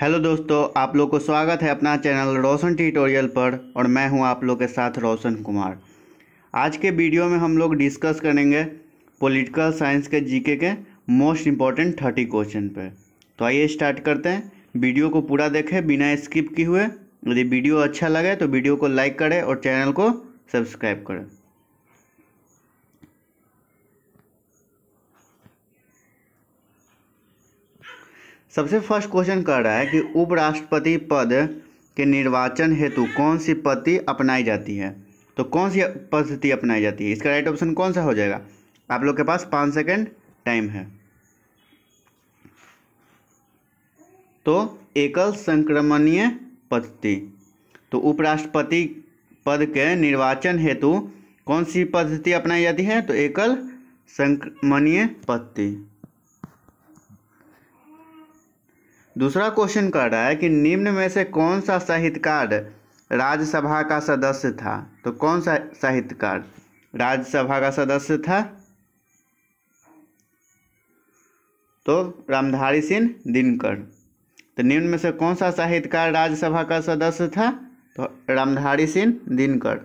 hello दोस्तों आप लोग को स्वागत है अपना चैनल रोशन ट्यूटोरियल पर और मैं हूं आप लोग के साथ रोशन कुमार आज के वीडियो में हम लोग डिस्कस करेंगे पॉलिटिकल साइंस के जीके के मोस्ट इम्पॉर्टेंट थर्टी क्वेश्चन पे तो आइए स्टार्ट करते हैं वीडियो को पूरा देखें बिना स्किप किए हुए यदि वीडियो अच्छा लगे तो वीडियो को लाइक करें और चैनल को सब्सक्राइब करें सबसे फर्स्ट क्वेश्चन कर रहा है कि उपराष्ट्रपति पद के निर्वाचन हेतु कौन सी पद्धति अपनाई जाती है तो कौन सी पद्धति अपनाई जाती है इसका राइट ऑप्शन कौन सा हो जाएगा आप लोग के पास पाँच सेकेंड टाइम है तो एकल संक्रमणीय पद्धति तो उपराष्ट्रपति पद के निर्वाचन हेतु कौन सी पद्धति अपनाई जाती है तो एकल संक्रमणीय पद्धति दूसरा क्वेश्चन कर रहा है कि निम्न में से कौन सा साहित्यकार राज्यसभा का सदस्य था तो कौन सा साहित्यकार राज्यसभा का सदस्य था तो रामधारी सिंह दिनकर तो निम्न में से कौन सा साहित्यकार राज्यसभा का सदस्य था तो रामधारी सिंह दिनकर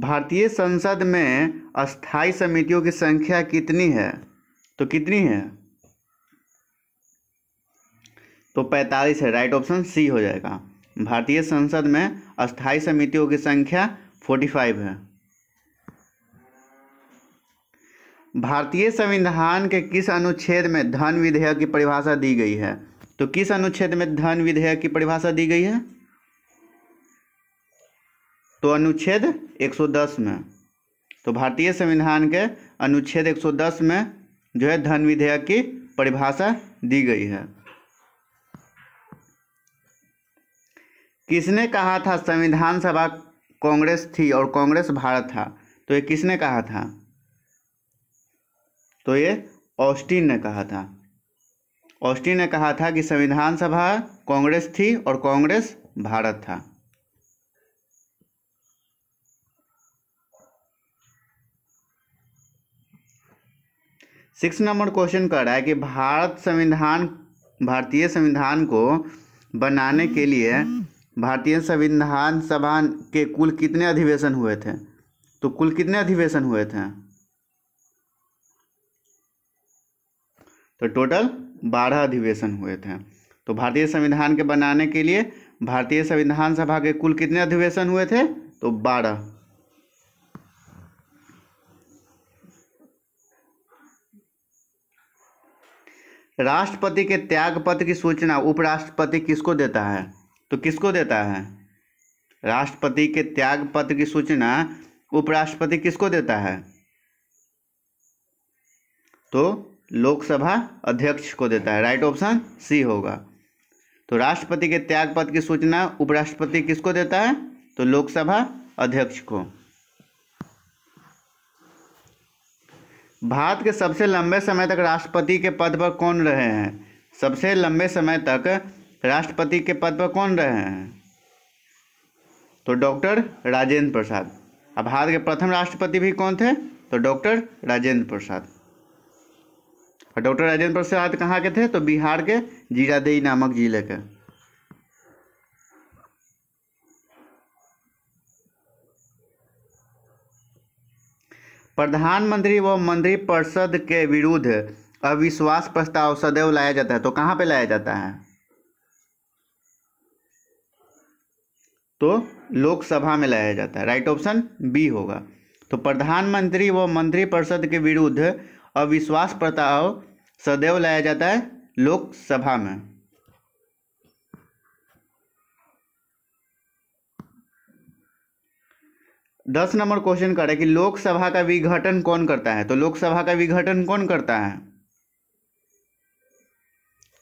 भारतीय संसद में अस्थाई समितियों की संख्या कितनी है तो कितनी है तो 45 है राइट ऑप्शन सी हो जाएगा भारतीय संसद में अस्थाई समितियों की संख्या 45 है भारतीय संविधान के किस अनुच्छेद में धन विधेयक की परिभाषा दी गई है तो किस अनुच्छेद में धन विधेयक की परिभाषा दी गई है तो अनुच्छेद 110 में तो भारतीय संविधान के अनुच्छेद 110 में जो है धन विधेयक की परिभाषा दी गई है किसने कहा था संविधान सभा कांग्रेस थी और कांग्रेस भारत था तो ये किसने कहा था तो ये ऑस्टिन ने कहा था ऑस्टिन ने कहा था कि संविधान सभा कांग्रेस थी और कांग्रेस भारत था सिक्स नंबर क्वेश्चन कर रहा है कि भारत संविधान भारतीय संविधान को बनाने के लिए भारतीय संविधान सभा के कुल कितने अधिवेशन हुए थे तो कुल कितने अधिवेशन हुए थे तो टोटल बारह अधिवेशन हुए थे तो भारतीय संविधान के बनाने के लिए भारतीय संविधान सभा के कुल कितने अधिवेशन हुए थे तो बारह राष्ट्रपति के त्याग पत्र की सूचना उपराष्ट्रपति किसको देता है तो किसको देता है राष्ट्रपति के त्याग पत्र की सूचना उपराष्ट्रपति किसको देता है तो लोकसभा अध्यक्ष को देता है राइट ऑप्शन सी होगा तो राष्ट्रपति के त्याग पत्र की सूचना उपराष्ट्रपति किसको देता है तो लोकसभा अध्यक्ष को भारत के सबसे लंबे समय तक राष्ट्रपति के पद पर कौन रहे हैं सबसे लंबे समय तक राष्ट्रपति के पद पर कौन रहे हैं तो डॉक्टर राजेंद्र प्रसाद अब भारत के प्रथम राष्ट्रपति भी कौन थे तो डॉक्टर राजेंद्र प्रसाद और डॉक्टर राजेंद्र प्रसाद कहाँ के थे तो बिहार के जीरादेई नामक जिले के प्रधानमंत्री व मंत्रिपरिषद के विरुद्ध अविश्वास प्रस्ताव सदैव लाया जाता है तो कहाँ पे लाया जाता है तो लोकसभा में लाया जाता है राइट ऑप्शन बी होगा तो प्रधानमंत्री व मंत्रिपरिषद के विरुद्ध अविश्वास प्रस्ताव सदैव लाया जाता है लोकसभा में दस नंबर क्वेश्चन का है कि लोकसभा का विघटन कौन करता है तो लोकसभा का विघटन कौन करता है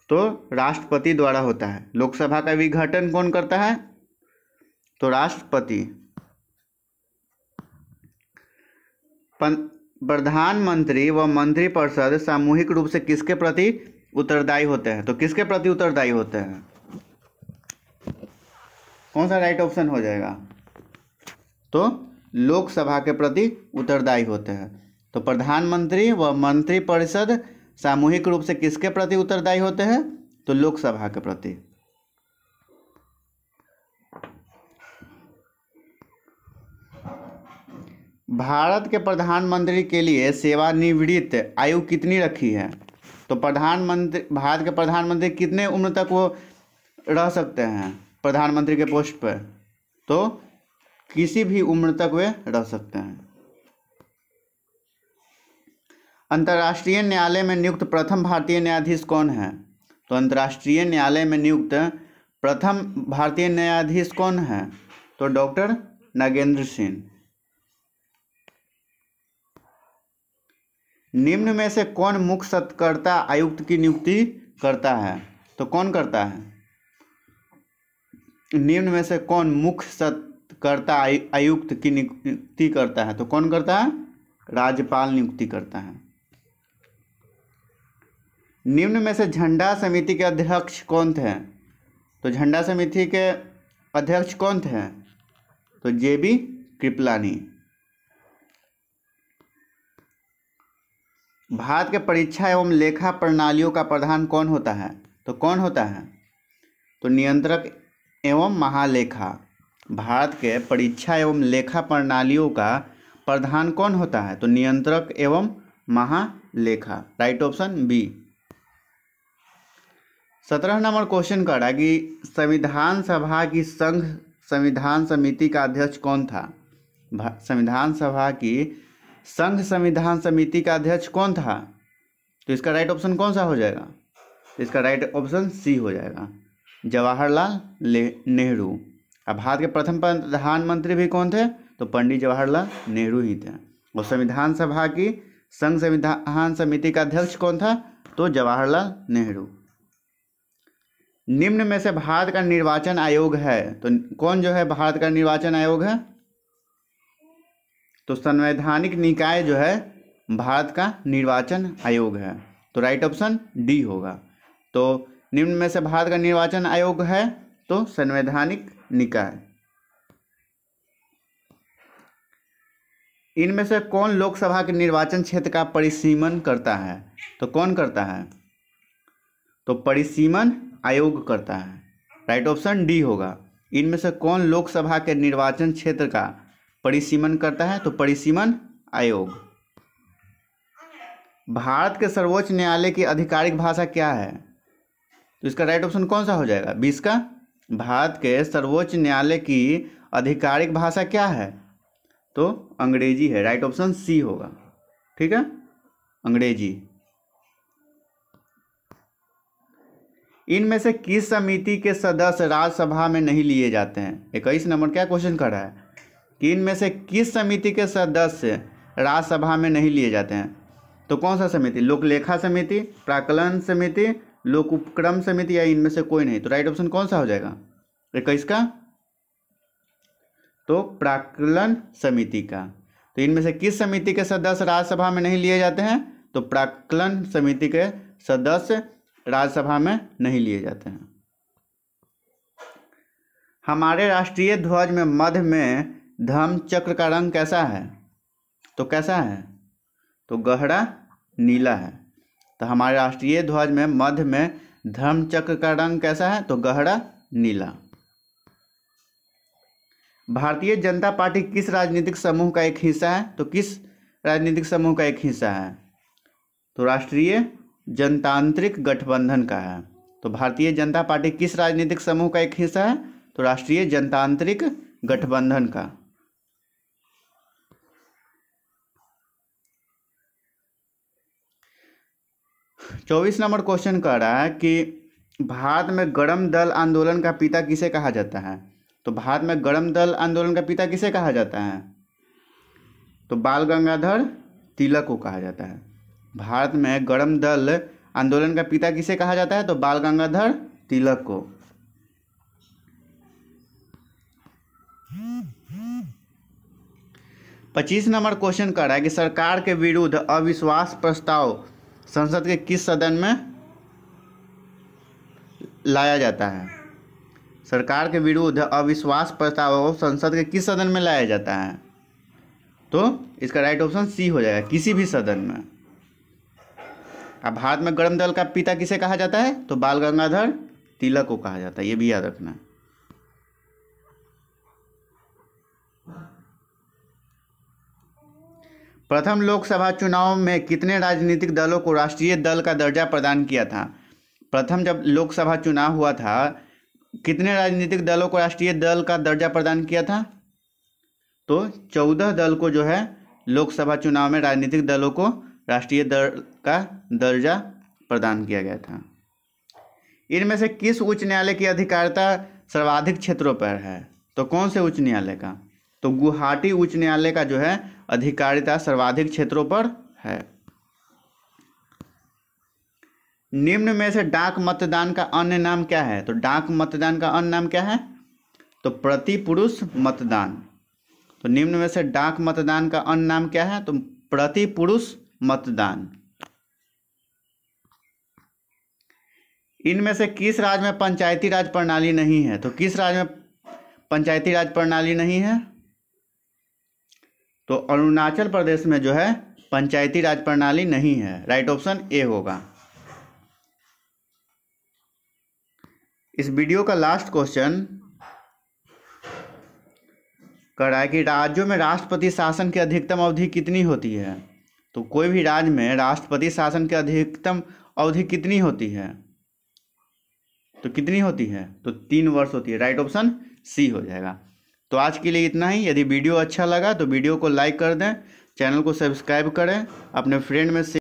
तो राष्ट्रपति द्वारा होता है लोकसभा का विघटन कौन करता है तो राष्ट्रपति प्रधानमंत्री व मंत्रिपरिषद सामूहिक रूप से किसके प्रति उत्तरदायी होते हैं तो किसके प्रति उत्तरदायी होते हैं कौन सा राइट ऑप्शन हो जाएगा तो लोकसभा के प्रति उत्तरदायी होते हैं तो प्रधानमंत्री व मंत्रिपरिषद सामूहिक रूप से किसके प्रति उत्तरदायी होते हैं तो लोकसभा के प्रति भारत के प्रधानमंत्री के लिए सेवानिवृत्त आयु कितनी रखी है तो प्रधानमंत्री भारत के प्रधानमंत्री कितने उम्र तक वो रह सकते हैं प्रधानमंत्री के पोस्ट पर तो किसी भी उम्र तक वे रह सकते हैं अंतर्राष्ट्रीय न्यायालय में नियुक्त प्रथम भारतीय न्यायाधीश कौन है तो अंतर्राष्ट्रीय न्यायालय में नियुक्त प्रथम भारतीय न्यायाधीश कौन है तो डॉक्टर नागेंद्र सिंह निम्न में से कौन मुख्य सतकर्ता आयुक्त की नियुक्ति करता है तो कौन करता है निम्न में से कौन मुख्य सत कर्ता आयुक्त की नियुक्ति करता है तो कौन करता है राज्यपाल नियुक्ति करता है निम्न में से झंडा समिति के अध्यक्ष कौन थे तो झंडा समिति के अध्यक्ष कौन थे तो जे बी कृपलानी भारत के परीक्षा एवं लेखा प्रणालियों का प्रधान कौन होता है तो कौन होता है तो नियंत्रक एवं महालेखा भारत के परीक्षा एवं लेखा प्रणालियों का प्रधान कौन होता है तो नियंत्रक एवं महालेखा राइट ऑप्शन बी सत्रह नंबर क्वेश्चन कर रहा कि संविधान सभा की संघ संविधान समिति का अध्यक्ष कौन था संविधान सभा की संघ संविधान समिति का अध्यक्ष कौन था तो इसका राइट ऑप्शन कौन सा हो जाएगा इसका राइट ऑप्शन सी हो जाएगा जवाहरलाल नेहरू अब भारत के प्रथम प्रधानमंत्री भी कौन थे तो पंडित जवाहरलाल नेहरू ही थे और संविधान सभा की संघ संविधान समिति का अध्यक्ष कौन था तो जवाहरलाल नेहरू निम्न में से भारत का निर्वाचन आयोग है तो कौन जो है भारत का निर्वाचन आयोग है तो संवैधानिक निकाय जो है भारत का निर्वाचन आयोग है तो राइट ऑप्शन डी होगा तो निम्न में से भारत का निर्वाचन आयोग है तो संवैधानिक निकाय इनमें से कौन लोकसभा के निर्वाचन क्षेत्र का परिसीमन करता है तो कौन करता है तो परिसीमन आयोग करता है राइट ऑप्शन डी होगा इनमें से कौन लोकसभा के निर्वाचन क्षेत्र का परिसीमन करता है तो परिसीमन आयोग भारत के सर्वोच्च न्यायालय की आधिकारिक भाषा क्या है तो इसका राइट ऑप्शन कौन सा हो जाएगा बीस का भारत के सर्वोच्च न्यायालय की आधिकारिक भाषा क्या है तो अंग्रेजी है राइट ऑप्शन सी होगा ठीक है अंग्रेजी इनमें से किस समिति के सदस्य राज्यसभा में नहीं लिए जाते हैं इक्कीस नंबर क्या क्वेश्चन कर रहा है कि इनमें से किस समिति के सदस्य राज्यसभा में नहीं लिए जाते हैं तो कौन सा समिति लोकलेखा समिति प्राकलन समिति लोक उपक्रम समिति या इनमें से कोई नहीं तो राइट ऑप्शन कौन सा हो जाएगा इक्कीस का तो प्राकलन समिति का तो इनमें से किस समिति के सदस्य राज्यसभा में नहीं लिए जाते हैं तो प्राकलन समिति के सदस्य राज्यसभा में नहीं लिए जाते हैं हमारे राष्ट्रीय ध्वज में मध्य में धम चक्र का रंग कैसा है तो कैसा है तो गहरा नीला है तो हमारे राष्ट्रीय ध्वज में मध्य में धर्म चक्र का रंग कैसा है तो गहरा नीला भारतीय जनता पार्टी किस राजनीतिक समूह का एक हिस्सा है तो किस राजनीतिक समूह का एक हिस्सा है तो राष्ट्रीय जनतांत्रिक गठबंधन का है तो भारतीय जनता पार्टी किस राजनीतिक समूह का एक हिस्सा है तो राष्ट्रीय जनतांत्रिक गठबंधन का चौबीस नंबर क्वेश्चन कह रहा है कि भारत में गरम दल आंदोलन का पिता किसे कहा जाता है तो भारत में गरम दल आंदोलन का पिता किसे कहा जाता है तो बाल गंगाधर तिलक को कहा जाता है भारत में गरम दल आंदोलन का पिता किसे कहा जाता है तो बाल गंगाधर तिलक को पच्चीस नंबर क्वेश्चन कर रहा है कि सरकार के विरुद्ध अविश्वास प्रस्ताव संसद के किस सदन में लाया जाता है सरकार के विरुद्ध अविश्वास प्रस्ताव को संसद के किस सदन में लाया जाता है तो इसका राइट ऑप्शन सी हो जाएगा किसी भी सदन में अब भारत में गर्म दल का पिता किसे कहा जाता है तो बाल गंगाधर तिलक को कहा जाता है ये भी याद रखना है प्रथम लोकसभा चुनाव में कितने राजनीतिक दलों को राष्ट्रीय दल का दर्जा प्रदान किया था प्रथम जब लोकसभा चुनाव हुआ था कितने राजनीतिक दलों को राष्ट्रीय दल का दर्जा प्रदान किया था तो चौदह दल को जो है लोकसभा चुनाव में राजनीतिक दलों को राष्ट्रीय दल का दर्जा प्रदान किया गया था इनमें से किस उच्च न्यायालय की अधिकारिता सर्वाधिक क्षेत्रों पर है तो कौन से उच्च न्यायालय का तो गुवाहाटी उच्च न्यायालय का जो है अधिकारिता सर्वाधिक क्षेत्रों पर है निम्न में से डाक मतदान का अन्य नाम क्या है तो डाक मतदान का अन्य नाम क्या है तो प्रति पुरुष मतदान तो निम्न में से डाक मतदान का अन्य नाम क्या है तो प्रति पुरुष मतदान इनमें से किस राज्य में पंचायती राज प्रणाली नहीं है तो किस राज्य में पंचायती राज प्रणाली नहीं है तो अरुणाचल प्रदेश में जो है पंचायती राज प्रणाली नहीं है राइट ऑप्शन ए होगा इस वीडियो का लास्ट क्वेश्चन कर रहा है कि राज्यों में राष्ट्रपति शासन की अधिकतम अवधि कितनी होती है तो कोई भी राज्य में राष्ट्रपति शासन की अधिकतम अवधि कितनी होती है तो कितनी होती है तो तीन वर्ष होती है राइट ऑप्शन सी हो जाएगा तो आज के लिए इतना ही यदि वीडियो अच्छा लगा तो वीडियो को लाइक कर दें चैनल को सब्सक्राइब करें अपने फ्रेंड में से